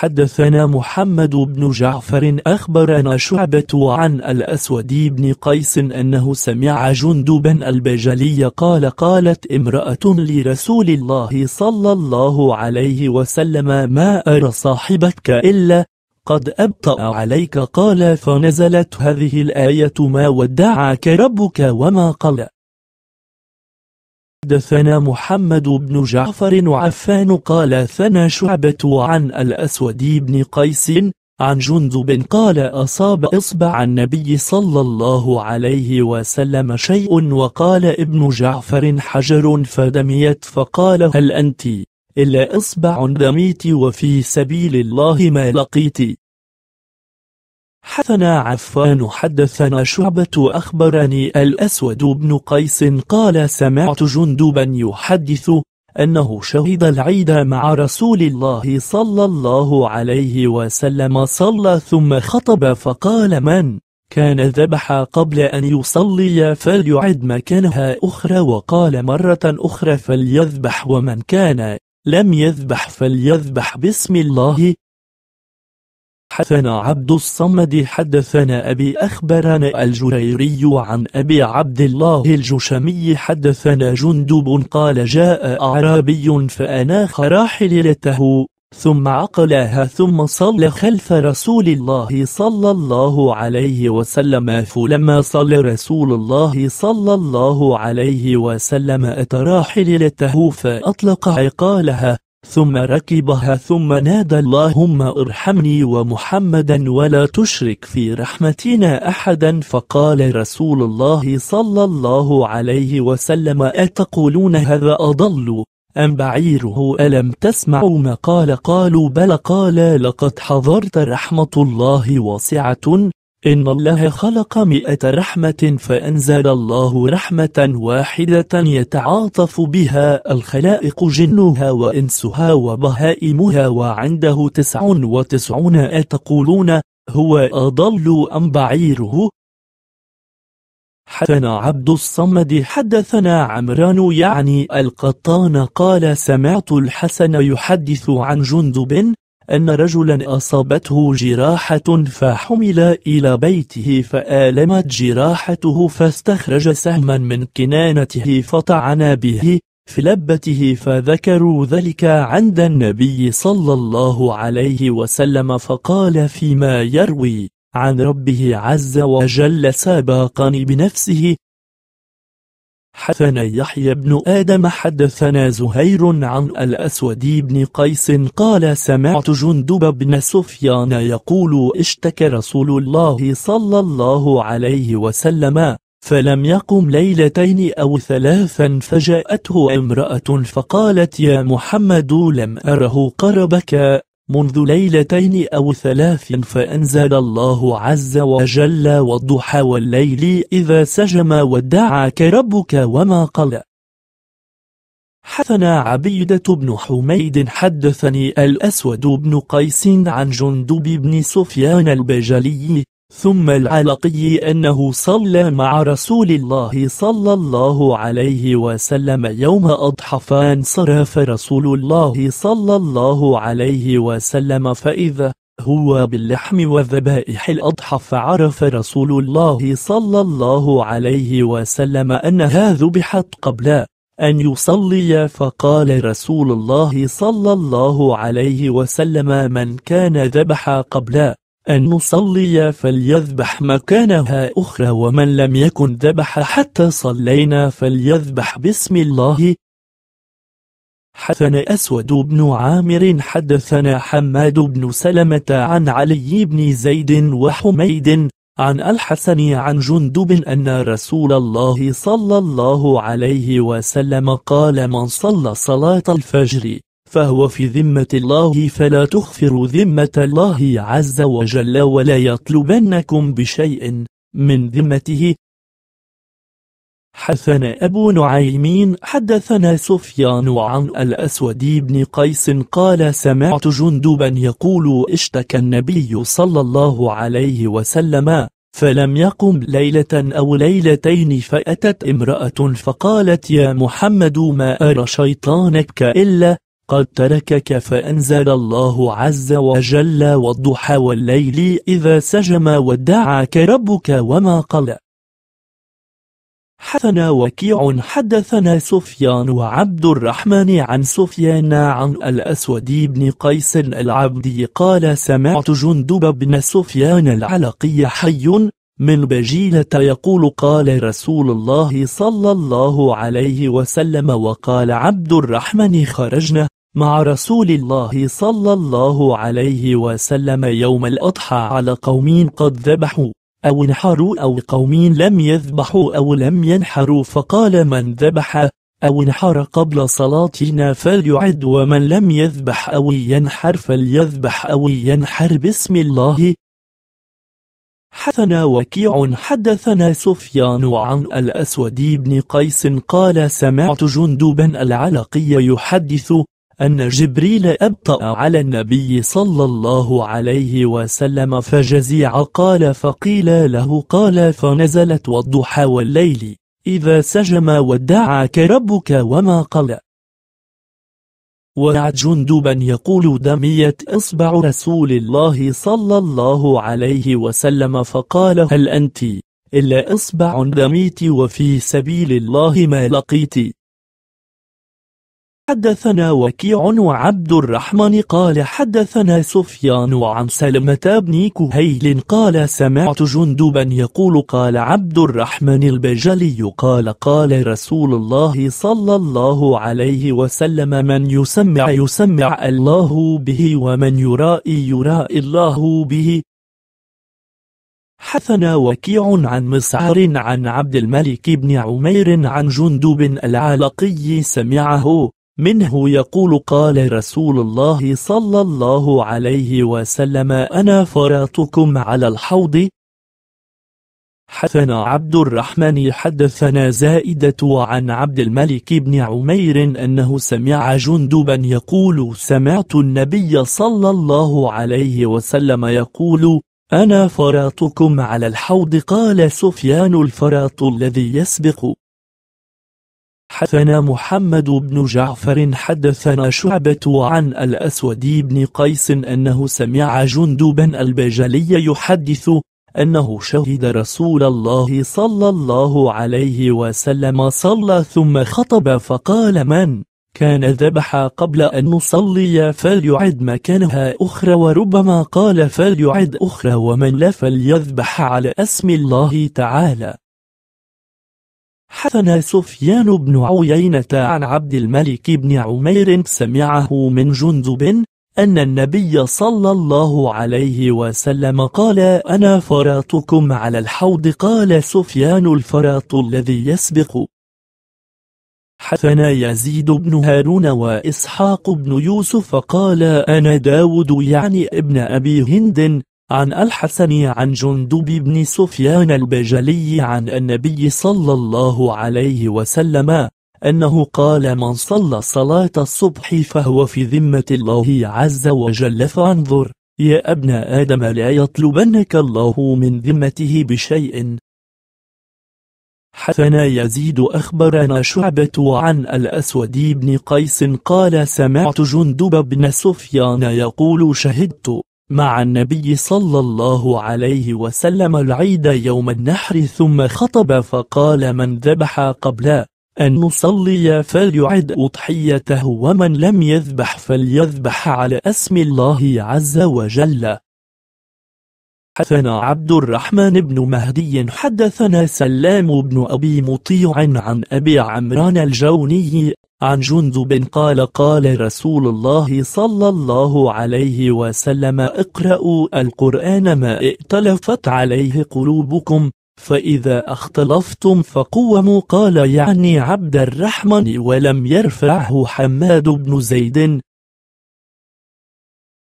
حدثنا محمد بن جعفر أخبرنا شعبة عن الأسود بن قيس أنه سمع جندبا البجلي قال قالت امرأة لرسول الله صلى الله عليه وسلم ما أرى صاحبتك إلا قد أبطأ عليك قال فنزلت هذه الآية ما ودعك ربك وما قلأ حدثنا محمد بن جعفر وعفان قال ثنى شعبة عن الأسود بن قيس عن جندب قال أصاب إصبع النبي صلى الله عليه وسلم شيء وقال ابن جعفر حجر فدميت فقال هل أنت إلا إصبع دميت وفي سبيل الله ما لقيت حثنا عفان حدثنا شعبة أخبرني الأسود بن قيس قال سمعت جندبا يحدث أنه شهد العيد مع رسول الله صلى الله عليه وسلم صلى ثم خطب فقال من كان ذبح قبل أن يصلي فليعد مكانها أخرى وقال مرة أخرى فليذبح ومن كان لم يذبح فليذبح باسم الله حدثنا عبد الصمد حدثنا أبي أخبرنا الجريري عن أبي عبد الله الجشمي حدثنا جندب قال جاء أعرابي فأناخ راحلته ثم عقلها ثم صلى خلف رسول الله صلى الله عليه وسلم فلما صلى رسول الله صلى الله عليه وسلم أتى راحلته فأطلق عقالها ثم ركبها ثم نادى اللهم ارحمني ومحمدا ولا تشرك في رحمتنا أحدا فقال رسول الله صلى الله عليه وسلم أتقولون هذا أضل أم بعيره ألم تسمعوا ما قال قالوا بل قال لقد حضرت رحمة الله واسعة إن الله خلق مئة رحمة فأنزل الله رحمة واحدة يتعاطف بها الخلائق جنها وإنسها وبهائمها وعنده تسع وتسعون أتقولون هو أضل أم بعيره؟ حدثنا عبد الصمد حدثنا عمران يعني القطان قال سمعت الحسن يحدث عن جندب أن رجلا أصابته جراحة فحمل إلى بيته فآلمت جراحته فاستخرج سهما من كنانته فطعن به في لبته فذكروا ذلك عند النبي صلى الله عليه وسلم فقال فيما يروي عن ربه عز وجل سابقني بنفسه حدثنا يحيى بن آدم حدثنا زهير عن الأسود بن قيس قال سمعت جندب بن سفيان يقول اشتكى رسول الله صلى الله عليه وسلم فلم يقم ليلتين أو ثلاثا فجاءته امرأة فقالت يا محمد لم أره قربك منذ ليلتين أو ثلاث فأنزل الله عز وجل والضحى والليل إذا سجم ودعاك ربك وما قل حثنا عبيدة بن حميد حدثني الأسود بن قيس عن جندب بن سفيان البجلي ثم العلقي أنه صلى مع رسول الله صلى الله عليه وسلم يوم أضحى فانصرف رسول الله صلى الله عليه وسلم فإذا هو باللحم وذبائح الأضحى فعرف رسول الله صلى الله عليه وسلم أنها ذبحت قبل أن يصلي فقال رسول الله صلى الله عليه وسلم من كان ذبح قبل أن نصلي فليذبح مكانها أخرى ومن لم يكن ذبح حتى صلينا فليذبح بسم الله حدثنا أسود بن عامر حدثنا حماد بن سلمة عن علي بن زيد وحميد عن الحسن عن جندب أن رسول الله صلى الله عليه وسلم قال من صلى صلاة الفجر فهو في ذمة الله فلا تخفروا ذمة الله عز وجل ولا يطلبنكم بشيء من ذمته حثنا أبو نعيمين حدثنا سفيان عن الأسود بن قيس قال سمعت جندبا يقول اشتكى النبي صلى الله عليه وسلم فلم يقم ليلة أو ليلتين فأتت امرأة فقالت يا محمد ما أرى شيطانك إلا قد تركك فأنزل الله عز وجل والضحى والليل إذا سجم ودعاك ربك وما قل حثنا وكيع حدثنا سفيان وعبد الرحمن عن سفيان عن الأسود بن قيس العبدي قال سمعت جندب بن سفيان العلقي حي من بجيلة يقول قال رسول الله صلى الله عليه وسلم وقال عبد الرحمن خرجنا مع رسول الله صلى الله عليه وسلم يوم الأضحى على قوم قد ذبحوا أو انحروا أو قوم لم يذبحوا أو لم ينحروا فقال من ذبح أو انحر قبل صلاتنا فليعد ومن لم يذبح أو ينحر فليذبح أو ينحر باسم الله حثنا وكيع حدثنا سفيان عن الأسود بن قيس قال سمعت جندبا العلقي يحدث أن جبريل أبطأ على النبي صلى الله عليه وسلم فجزيع قال فقيل له قال فنزلت والضحى والليل إذا سجم ودعك ربك وما قال وعد جندبا يقول دميت إصبع رسول الله صلى الله عليه وسلم فقال هل أنت إلا إصبع دميت وفي سبيل الله ما لقيت حدثنا وكيع وعبد الرحمن قال حدثنا سفيان عن سلمة بن كهيل قال سمعت جندبا يقول قال عبد الرحمن البجلي قال قال رسول الله صلى الله عليه وسلم من يسمع يسمع الله به ومن يرائي يرائي الله به حثنا وكيع عن مسعر عن عبد الملك بن عمير عن جندب العالقي سمعه منه يقول قال رسول الله صلى الله عليه وسلم أنا فراتكم على الحوض حدثنا عبد الرحمن حدثنا زائدة عن عبد الملك بن عمير أنه سمع جندبا يقول سمعت النبي صلى الله عليه وسلم يقول أنا فراتكم على الحوض قال سفيان الفرات الذي يسبق حدثنا محمد بن جعفر حدثنا شعبة عن الأسود بن قيس أنه سمع جندبا البجلي يحدث أنه شهد رسول الله صلى الله عليه وسلم صلى ثم خطب فقال من كان ذبح قبل أن نصلي فليعد مكانها أخرى وربما قال فليعد أخرى ومن لا فليذبح على اسم الله تعالى حدثنا سفيان بن عيينة عن عبد الملك بن عمير سمعه من جندب أن النبي صلى الله عليه وسلم قال أنا فراتكم على الحوض قال سفيان الفرات الذي يسبق حثنا يزيد بن هارون وإسحاق بن يوسف قال أنا داود يعني ابن أبي هند عن الحسن عن جندب بن سفيان البجلي عن النبي صلى الله عليه وسلم أنه قال من صلى صلاة الصبح فهو في ذمة الله عز وجل فانظر يا ابن آدم لا يطلبنك الله من ذمته بشيء حثنا يزيد أخبرنا شعبة عن الأسود بن قيس قال سمعت جندب بن سفيان يقول شهدت مع النبي صلى الله عليه وسلم العيد يوم النحر ثم خطب فقال من ذبح قبل أن نصلي فليعد أضحيته ومن لم يذبح فليذبح على اسم الله عز وجل حدثنا عبد الرحمن بن مهدي حدثنا سلام بن أبي مطيع عن أبي عمران الجوني عن جندب قال قال رسول الله صلى الله عليه وسلم اقرأوا القرآن ما ائتلفت عليه قلوبكم فإذا اختلفتم فقوموا قال يعني عبد الرحمن ولم يرفعه حماد بن زيد